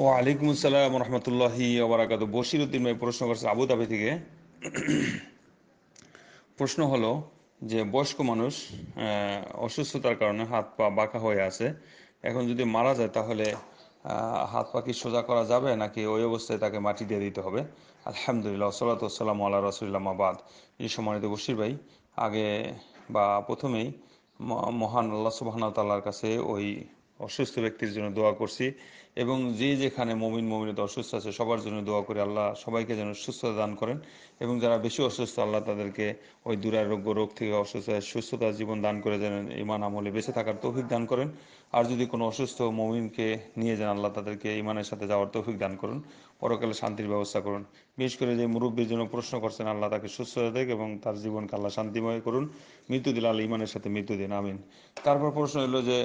ও আলাইকুম আসসালাম রহমতুল্লাহি আবরাকাত বশির উদ্দিন ভাই প্রশ্ন করছে আবুধাবি থেকে প্রশ্ন হলো যে বয়স্ক মানুষ অসুস্থতার কারণে হাত পা বাঁকা হয়ে আছে এখন যদি মারা যায় তাহলে হাত পা কি সোজা করা যাবে নাকি ওই অবস্থায় তাকে মাটি দিয়ে দিতে হবে আলহামদুলিল্লাহ সাল্লাতাম আল্লাহ রসুল্লামাবাদ এই সম্মানিত বশির ভাই আগে বা প্রথমেই মহান আল্লাহ সুবাহন তাল্লার কাছে ওই অসুস্থ ব্যক্তির জন্য দোয়া করছি এবং যে যেখানে মমিন মমিনত অসুস্থ আছে সবার জন্য দোয়া করে আল্লাহ সবাইকে যেন সুস্থতা দান করেন এবং যারা বেশি অসুস্থ আল্লাহ তাদেরকে ওই দুরারোগ্য রোগ থেকে অসুস্থ সুস্থতা জীবন দান করে যেন ইমান আমলে বেঁচে থাকার তৌফিক দান করেন আর যদি কোনো অসুস্থ মমিনকে নিয়ে যান আল্লাহ তাদেরকে ইমানের সাথে যাওয়ার তৌফিক দান করুন পরকালে শান্তির ব্যবস্থা করুন বিশেষ করে যে মুরব্বীর জন্য প্রশ্ন করছেন আল্লাহ তাকে সুস্থতা দেখ এবং তার জীবনকে আল্লাহ শান্তিময় করুন মৃত্যু দিল আল্লাহ ইমানের সাথে মৃত্যু দিন আমিন তারপর প্রশ্ন এলো যে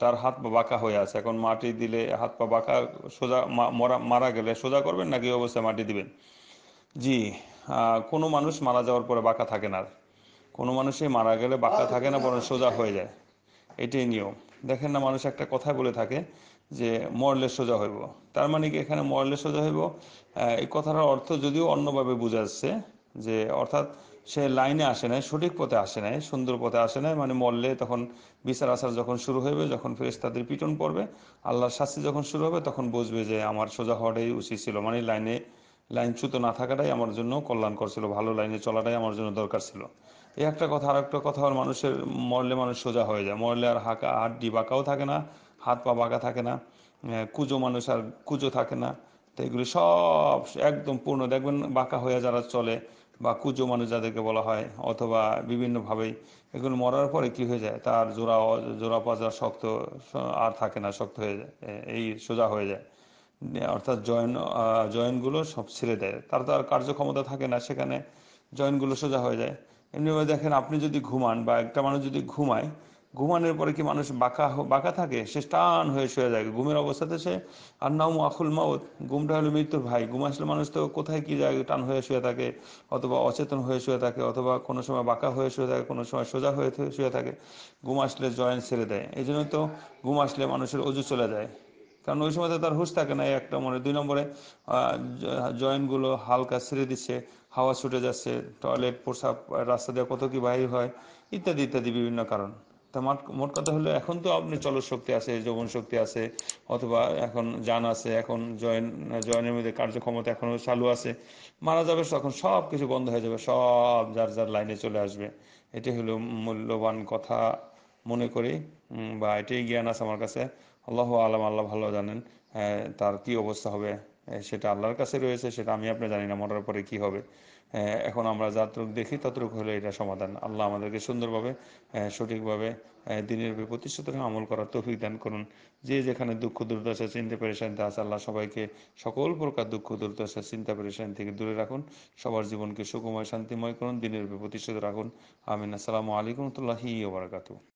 তার হাত পা বাঁকা হয়ে আছে এখন মাটি দিলে হাত পা বাঁকা সোজা মরা মারা গেলে সোজা করবেন নাকি অবস্থায় মাটি দিবেন জি কোনো মানুষ মারা যাওয়ার পরে বাঁকা থাকে না কোনো মানুষই মারা গেলে বাঁকা থাকে না বরং সোজা হয়ে যায় এটাই নিয়ম দেখেন না মানুষ একটা কথা বলে থাকে যে মরলে সোজা হইব তার মানে কি এখানে মরলে সোজা হইব এই কথাটার অর্থ যদিও অন্যভাবে বুঝাচ্ছে যে অর্থাৎ সে লাইনে আসে নাই সঠিক পথে আসে নাই সুন্দর পথে আসে নাই মানে মরলে তখন বিচার আসার যখন শুরু হবে যখন ফেরেস তাদের পিটন পড়বে আল্লাহর শাস্তি যখন শুরু হবে তখন বুঝবে যে আমার সোজা হওয়াটাই উচিত ছিল মানে লাইনে লাইনচ্যুত না থাকাটাই আমার জন্য কল্যাণ করছিল ভালো লাইনে চলাটাই আমার জন্য দরকার ছিল এই একটা কথা আর একটা কথা আর মানুষের মরলে মানুষ সোজা হয়ে যায় মরলে আর হাঁকা হাড্ডি বাঁকাও থাকে না হাত পা বাঁকা থাকে না কুজো মানুষ আর কুজো থাকে না তো এগুলি সব একদম পূর্ণ দেখবেন বাঁকা হয়ে যারা চলে বা কুজো মানুষ যাদেরকে বলা হয় অথবা বিভিন্নভাবেই এগুলো মরার পরে কি হয়ে যায় তার জোড়া জোড়া পাজা শক্ত আর থাকে না শক্ত হয়ে যায় এই সোজা হয়ে যায় অর্থাৎ জয়েন জয়েনগুলো সব ছেড়ে দেয় তার তো আর কার্যক্ষমতা থাকে না সেখানে জয়েনগুলো সোজা হয়ে যায় এমনিভাবে দেখেন আপনি যদি ঘুমান বা একটা মানুষ যদি ঘুমায় ঘুমানোর পরে কি মানুষ বাঁকা বাঁকা থাকে সে টান হয়ে শুয়ে যায় ঘুমের অবস্থাতে সে আর নাম আখুল মাউত ঘুমটা হলো মৃত্যুর ভাই ঘুম আসলে মানুষ তো কোথায় কি যায় টান হয়ে শুয়ে থাকে অথবা অচেতন হয়ে শুয়ে থাকে অথবা কোনো সময় বাঁকা হয়ে শুয়ে থাকে কোনো সময় সোজা হয়ে শুয়ে থাকে ঘুম আসলে জয়েন্ট ছেড়ে দেয় এই জন্য তো ঘুম আসলে মানুষের অজু চলে যায় কারণ ওই সময় তো তার হুশ থাকে না একটা মনে দুই নম্বরে জয়েন্টগুলো হালকা ছেড়ে দিচ্ছে হাওয়া ছুটে যাচ্ছে টয়লেট প্রসাব রাস্তা দিয়ে কত কি বাহির হয় ইত্যাদি ইত্যাদি বিভিন্ন কারণ তা মোট কথা হলো এখন তো আপনি চল শক্তি আছে যৌবন শক্তি আছে অথবা এখন যান আছে এখন জয়েন জয়েনের মধ্যে কার্যক্ষমতা এখনও চালু আছে মারা যাবে তখন সব কিছু বন্ধ হয়ে যাবে সব যার যার লাইনে চলে আসবে এটি হলো মূল্যবান কথা মনে করি বা এটাই জ্ঞান আছে আমার কাছে আল্লাহ আলম আল্লাহ ভালো জানেন হ্যাঁ, তার কি অবস্থা হবে সেটা আল্লাহর কাছে রয়েছে সেটা আমি আপনি জানি না মরার পরে কি হবে এখন আমরা যাতরুক দেখি ততটুক হলে এটা সমাধান আল্লাহ আমাদেরকে সুন্দরভাবে সঠিকভাবে দিনের প্রতিষ্ঠিত আমল করার তৌফিক দান করুন যে যেখানে দুঃখ দুর্দশা চিন্তা পেরেশানিতে আছে আল্লাহ সবাইকে সকল প্রকার দুঃখ দুর্দশা চিন্তা পেরেশানি থেকে দূরে রাখুন সবার জীবনকে সুখময় শান্তিময় করুন দিনের প্রতিষ্ঠিত রাখুন আমিন আসসালামু আলাইকুম রহমতুল্লাহি ওবরাকাতু